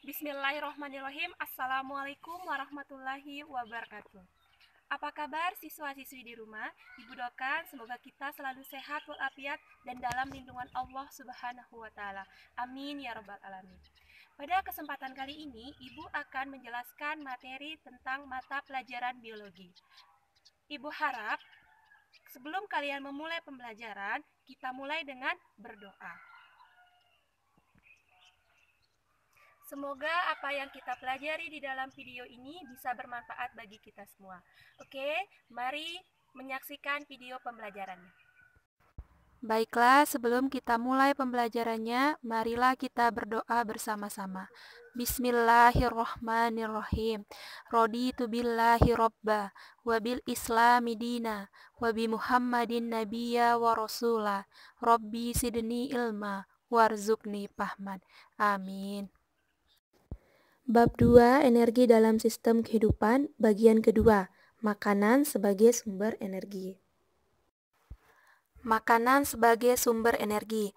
Bismillahirrahmanirrahim. Assalamualaikum warahmatullahi wabarakatuh. Apa kabar siswa-siswi di rumah? Ibu doakan semoga kita selalu sehat walafiat dan dalam lindungan Allah Subhanahu wa taala. Amin ya rabbal alamin. Pada kesempatan kali ini, Ibu akan menjelaskan materi tentang mata pelajaran biologi. Ibu harap sebelum kalian memulai pembelajaran, kita mulai dengan berdoa. Semoga apa yang kita pelajari di dalam video ini bisa bermanfaat bagi kita semua. Oke, mari menyaksikan video pembelajarannya. Baiklah, sebelum kita mulai pembelajarannya, marilah kita berdoa bersama-sama. Bismillahirrohmanirrohim. tu billahi robba, wabil islami dina, wabi muhammadin nabiya wa rasulah, robbi sidni ilma, warzukni pahman. Amin. Bab 2 Energi dalam Sistem Kehidupan Bagian kedua Makanan sebagai sumber energi Makanan sebagai sumber energi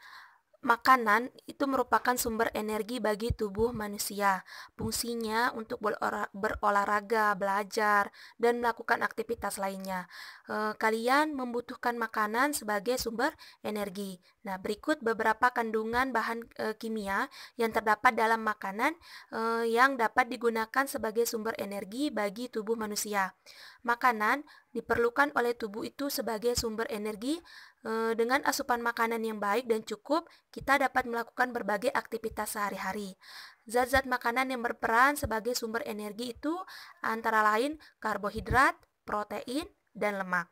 Makanan itu merupakan sumber energi bagi tubuh manusia. Fungsinya untuk berolahraga, belajar, dan melakukan aktivitas lainnya. E, kalian membutuhkan makanan sebagai sumber energi. Nah, berikut beberapa kandungan bahan e, kimia yang terdapat dalam makanan e, yang dapat digunakan sebagai sumber energi bagi tubuh manusia. Makanan diperlukan oleh tubuh itu sebagai sumber energi Eh, dengan asupan makanan yang baik dan cukup, kita dapat melakukan berbagai aktivitas sehari-hari. Zat-zat makanan yang berperan sebagai sumber energi itu antara lain karbohidrat, protein, dan lemak.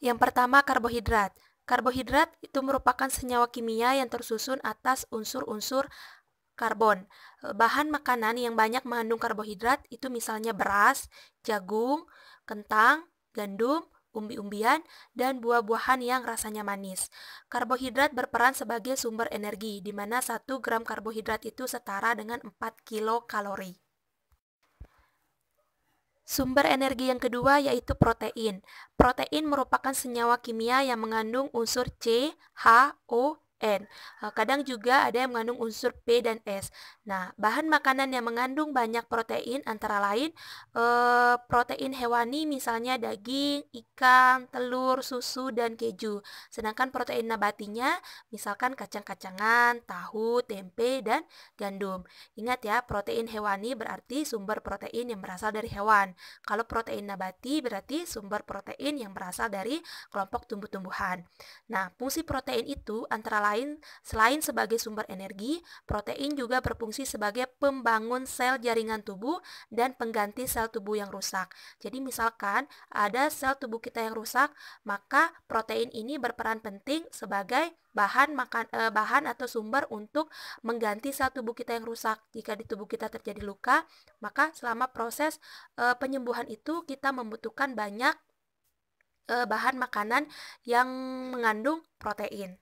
Yang pertama, karbohidrat. Karbohidrat itu merupakan senyawa kimia yang tersusun atas unsur-unsur karbon. Eh, bahan makanan yang banyak mengandung karbohidrat itu misalnya beras, jagung, kentang, gandum, umbi-umbian, dan buah-buahan yang rasanya manis. Karbohidrat berperan sebagai sumber energi, di mana 1 gram karbohidrat itu setara dengan 4 kalori. Sumber energi yang kedua yaitu protein. Protein merupakan senyawa kimia yang mengandung unsur C, H, O, N. Eh, kadang juga ada yang mengandung unsur P dan S. Nah, bahan makanan yang mengandung banyak protein antara lain eh, protein hewani misalnya daging, ikan, telur, susu, dan keju. Sedangkan protein nabatinya misalkan kacang-kacangan, tahu, tempe, dan gandum. Ingat ya, protein hewani berarti sumber protein yang berasal dari hewan. Kalau protein nabati berarti sumber protein yang berasal dari kelompok tumbuh-tumbuhan. Nah, fungsi protein itu antara lain, selain sebagai sumber energi, protein juga berfungsi sebagai pembangun sel jaringan tubuh dan pengganti sel tubuh yang rusak. Jadi misalkan ada sel tubuh kita yang rusak, maka protein ini berperan penting sebagai bahan makan eh, bahan atau sumber untuk mengganti sel tubuh kita yang rusak. Jika di tubuh kita terjadi luka, maka selama proses eh, penyembuhan itu kita membutuhkan banyak eh, bahan makanan yang mengandung protein.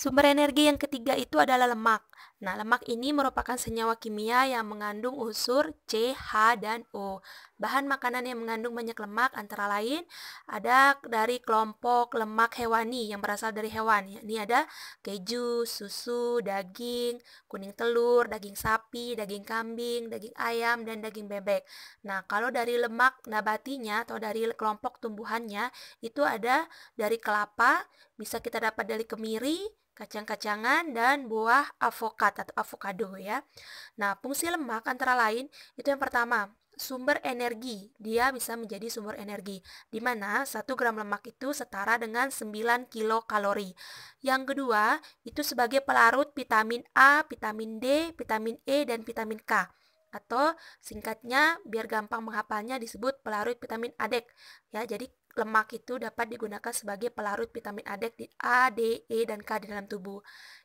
Sumber energi yang ketiga itu adalah lemak. Nah, lemak ini merupakan senyawa kimia yang mengandung unsur C, H, dan O. Bahan makanan yang mengandung banyak lemak antara lain ada dari kelompok lemak hewani yang berasal dari hewan. Ini ada keju, susu, daging, kuning telur, daging sapi, daging kambing, daging ayam, dan daging bebek. Nah, kalau dari lemak nabatinya atau dari kelompok tumbuhannya itu ada dari kelapa, bisa kita dapat dari kemiri, kacang-kacangan dan buah avokat atau avokado ya. Nah, fungsi lemak antara lain itu yang pertama, sumber energi. Dia bisa menjadi sumber energi di mana 1 gram lemak itu setara dengan 9 kalori. Yang kedua, itu sebagai pelarut vitamin A, vitamin D, vitamin E dan vitamin K atau singkatnya biar gampang menghafalnya disebut pelarut vitamin ADEK ya jadi lemak itu dapat digunakan sebagai pelarut vitamin A, D, E, dan K di dalam tubuh.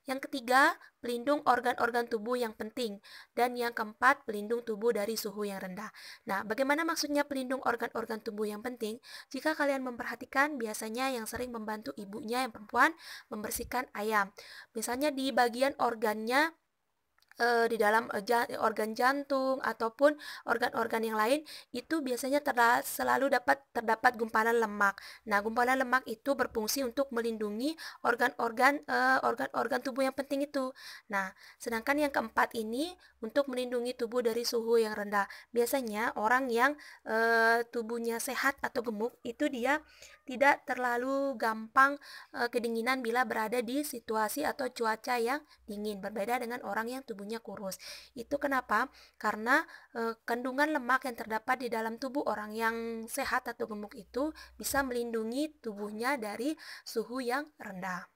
Yang ketiga, pelindung organ-organ tubuh yang penting. Dan yang keempat, pelindung tubuh dari suhu yang rendah. Nah, bagaimana maksudnya pelindung organ-organ tubuh yang penting? Jika kalian memperhatikan, biasanya yang sering membantu ibunya yang perempuan membersihkan ayam. Misalnya di bagian organnya e, di dalam eh, organ jantung ataupun organ-organ yang lain itu biasanya terda selalu dapat terdapat gumpalan lemak. Nah, gumpalan lemak itu berfungsi untuk melindungi organ-organ eh, organ-organ tubuh yang penting itu. Nah, sedangkan yang keempat ini untuk melindungi tubuh dari suhu yang rendah. Biasanya orang yang e, tubuhnya sehat atau gemuk itu dia tidak terlalu gampang e, kedinginan bila berada di situasi atau cuaca yang dingin berbeda dengan orang yang tubuh tubuhnya kurus. Itu kenapa? Karena e, kandungan lemak yang terdapat di dalam tubuh orang yang sehat atau gemuk itu bisa melindungi tubuhnya dari suhu yang rendah.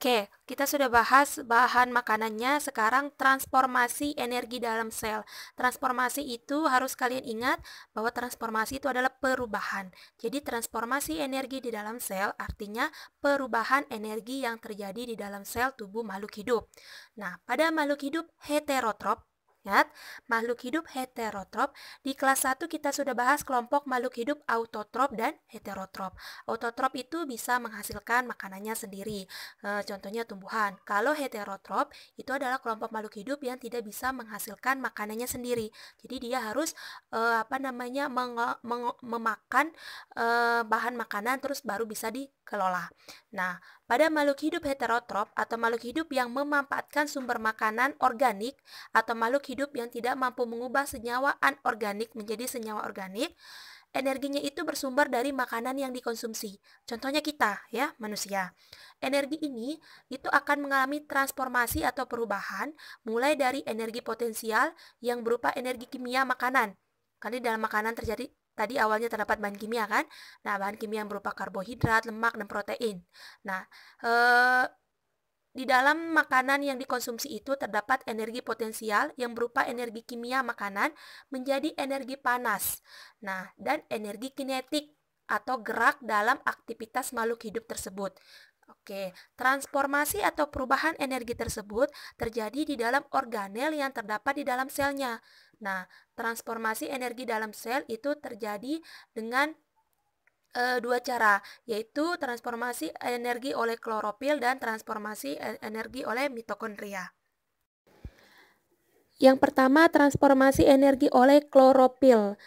Oke, kita sudah bahas bahan makanannya, sekarang transformasi energi dalam sel. Transformasi itu harus kalian ingat bahwa transformasi itu adalah perubahan. Jadi transformasi energi di dalam sel artinya perubahan energi yang terjadi di dalam sel tubuh makhluk hidup. Nah, pada makhluk hidup heterotrop ingat, makhluk hidup heterotrop. Di kelas 1 kita sudah bahas kelompok makhluk hidup autotrop dan heterotrop. Autotrop itu bisa menghasilkan makanannya sendiri, e, contohnya tumbuhan. Kalau heterotrop, itu adalah kelompok makhluk hidup yang tidak bisa menghasilkan makanannya sendiri. Jadi dia harus e, apa namanya memakan e, bahan makanan terus baru bisa dikelola. Nah, pada makhluk hidup heterotrop atau makhluk hidup yang memanfaatkan sumber makanan organik atau makhluk hidup yang tidak mampu mengubah senyawa anorganik menjadi senyawa organik, energinya itu bersumber dari makanan yang dikonsumsi. Contohnya kita, ya, manusia. Energi ini itu akan mengalami transformasi atau perubahan mulai dari energi potensial yang berupa energi kimia makanan. Kali dalam makanan terjadi tadi awalnya terdapat bahan kimia kan? Nah, bahan kimia yang berupa karbohidrat, lemak, dan protein. Nah, ee, eh, di dalam makanan yang dikonsumsi itu terdapat energi potensial yang berupa energi kimia makanan menjadi energi panas. Nah, dan energi kinetik atau gerak dalam aktivitas makhluk hidup tersebut. Oke, transformasi atau perubahan energi tersebut terjadi di dalam organel yang terdapat di dalam selnya. Nah, transformasi energi dalam sel itu terjadi dengan e, dua cara, yaitu transformasi energi oleh klorofil dan transformasi e, energi oleh mitokondria. Yang pertama, transformasi energi oleh klorofil.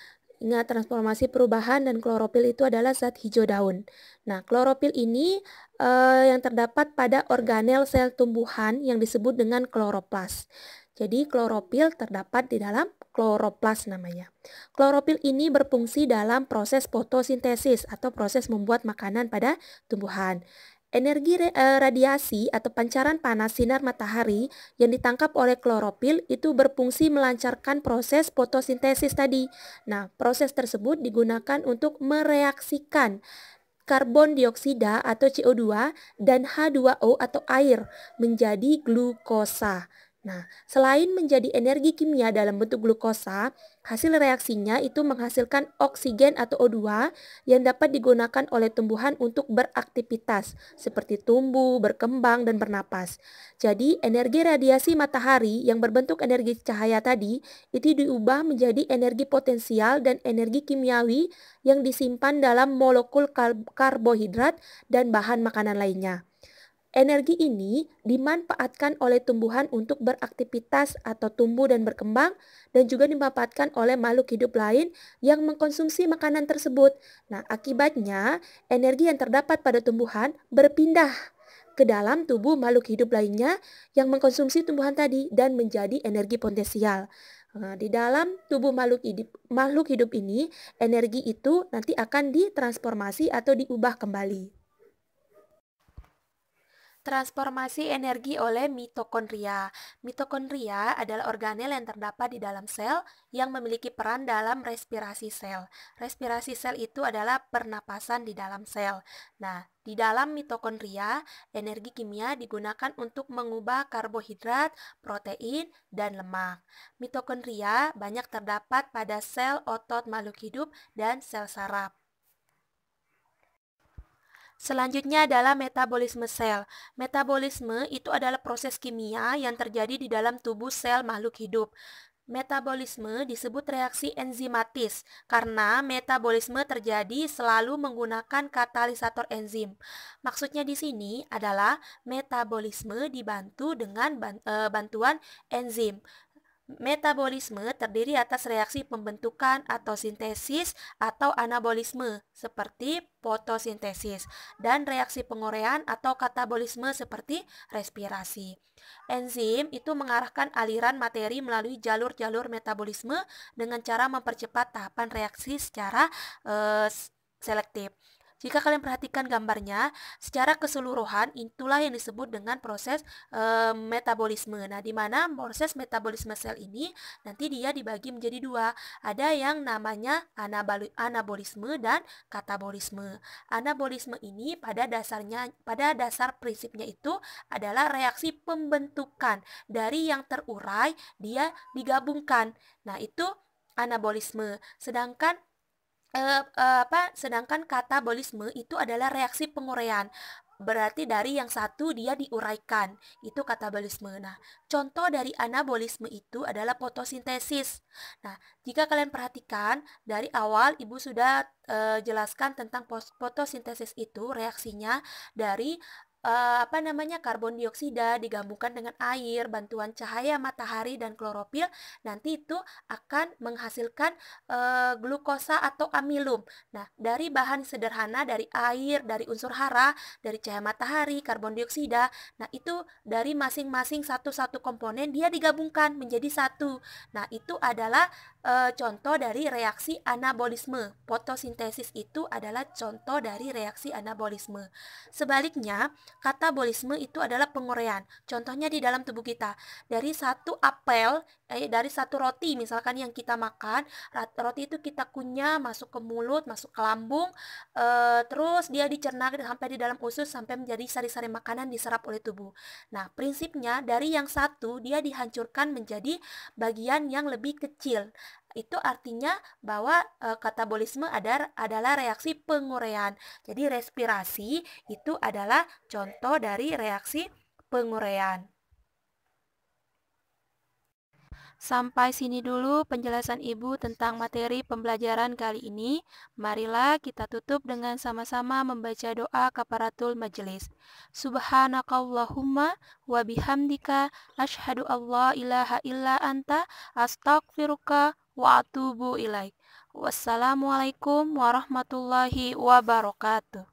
Ingat, transformasi perubahan dan klorofil itu adalah zat hijau daun. Nah, klorofil ini e, yang terdapat pada organel sel tumbuhan yang disebut dengan kloroplas. Jadi, klorofil terdapat di dalam kloroplas namanya. Kloropil ini berfungsi dalam proses fotosintesis atau proses membuat makanan pada tumbuhan. Energi e, radiasi atau pancaran panas sinar matahari yang ditangkap oleh klorofil itu berfungsi melancarkan proses fotosintesis tadi. Nah, proses tersebut digunakan untuk mereaksikan karbon dioksida atau CO2 dan H2O atau air menjadi glukosa. Nah, selain menjadi energi kimia dalam bentuk glukosa, hasil reaksinya itu menghasilkan oksigen atau O2 yang dapat digunakan oleh tumbuhan untuk beraktivitas, seperti tumbuh, berkembang, dan bernapas. Jadi, energi radiasi matahari yang berbentuk energi cahaya tadi itu diubah menjadi energi potensial dan energi kimiawi yang disimpan dalam molekul karbohidrat dan bahan makanan lainnya. Energi ini dimanfaatkan oleh tumbuhan untuk beraktivitas atau tumbuh dan berkembang dan juga dimanfaatkan oleh makhluk hidup lain yang mengkonsumsi makanan tersebut. Nah, akibatnya energi yang terdapat pada tumbuhan berpindah ke dalam tubuh makhluk hidup lainnya yang mengkonsumsi tumbuhan tadi dan menjadi energi potensial. Nah, di dalam tubuh makhluk hidup, makhluk hidup ini, energi itu nanti akan ditransformasi atau diubah kembali. Transformasi energi oleh mitokondria. Mitokondria adalah organel yang terdapat di dalam sel yang memiliki peran dalam respirasi sel. Respirasi sel itu adalah pernapasan di dalam sel. Nah, di dalam mitokondria, energi kimia digunakan untuk mengubah karbohidrat, protein, dan lemak. Mitokondria banyak terdapat pada sel otot makhluk hidup dan sel saraf. Selanjutnya adalah metabolisme sel. Metabolisme itu adalah proses kimia yang terjadi di dalam tubuh sel makhluk hidup. Metabolisme disebut reaksi enzimatis karena metabolisme terjadi selalu menggunakan katalisator enzim. Maksudnya di sini adalah metabolisme dibantu dengan eh, bantuan enzim. Metabolisme terdiri atas reaksi pembentukan atau sintesis atau anabolisme seperti fotosintesis dan reaksi pengorean atau katabolisme seperti respirasi. Enzim itu mengarahkan aliran materi melalui jalur-jalur metabolisme dengan cara mempercepat tahapan reaksi secara uh, selektif. Jika kalian perhatikan gambarnya, secara keseluruhan itulah yang disebut dengan proses e, metabolisme. Nah, di mana proses metabolisme sel ini nanti dia dibagi menjadi dua. Ada yang namanya anabolisme dan katabolisme. Anabolisme ini pada dasarnya pada dasar prinsipnya itu adalah reaksi pembentukan dari yang terurai dia digabungkan. Nah, itu anabolisme. Sedangkan Uh, uh, apa sedangkan katabolisme itu adalah reaksi penguraian berarti dari yang satu dia diuraikan itu katabolisme nah contoh dari anabolisme itu adalah fotosintesis nah jika kalian perhatikan dari awal ibu sudah uh, jelaskan tentang fotosintesis itu reaksinya dari uh, apa namanya karbon dioksida digabungkan dengan air, bantuan cahaya matahari dan klorofil, nanti itu akan menghasilkan uh, glukosa atau amilum. Nah, dari bahan sederhana dari air, dari unsur hara, dari cahaya matahari, karbon dioksida, nah itu dari masing-masing satu-satu komponen dia digabungkan menjadi satu. Nah, itu adalah e, contoh dari reaksi anabolisme. Fotosintesis itu adalah contoh dari reaksi anabolisme. Sebaliknya, katabolisme itu adalah penguraian. Contohnya di dalam tubuh kita. Dari satu apel eh, dari satu roti misalkan yang kita makan roti itu kita kunyah masuk ke mulut masuk ke lambung eh, terus dia dicerna sampai di dalam usus sampai menjadi sari-sari makanan diserap oleh tubuh nah prinsipnya dari yang satu dia dihancurkan menjadi bagian yang lebih kecil itu artinya bahwa e, katabolisme ada, adalah reaksi penguraian. Jadi respirasi itu adalah contoh dari reaksi penguraian. Sampai sini dulu penjelasan Ibu tentang materi pembelajaran kali ini. Marilah kita tutup dengan sama-sama membaca doa kaparatul majelis. Subhanakallahumma wa bihamdika asyhadu alla ilaha illa anta astaghfiruka wa atubu ilaik. Wassalamualaikum warahmatullahi wabarakatuh.